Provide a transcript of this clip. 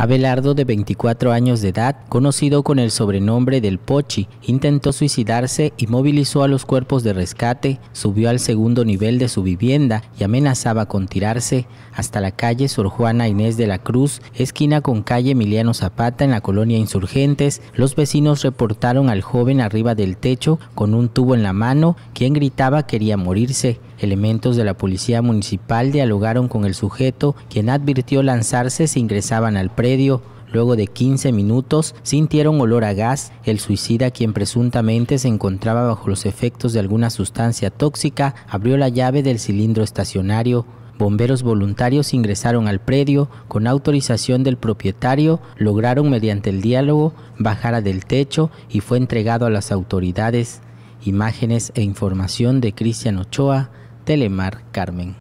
Abelardo, de 24 años de edad, conocido con el sobrenombre del Pochi, intentó suicidarse y movilizó a los cuerpos de rescate, subió al segundo nivel de su vivienda y amenazaba con tirarse hasta la calle Sor Juana Inés de la Cruz, esquina con calle Emiliano Zapata en la colonia Insurgentes. Los vecinos reportaron al joven arriba del techo con un tubo en la mano, quien gritaba quería morirse. Elementos de la policía municipal dialogaron con el sujeto, quien advirtió lanzarse si ingresaban al predio. Luego de 15 minutos sintieron olor a gas. El suicida, quien presuntamente se encontraba bajo los efectos de alguna sustancia tóxica, abrió la llave del cilindro estacionario. Bomberos voluntarios ingresaron al predio con autorización del propietario, lograron mediante el diálogo bajar del techo y fue entregado a las autoridades. Imágenes e información de Cristian Ochoa, Telemar Carmen.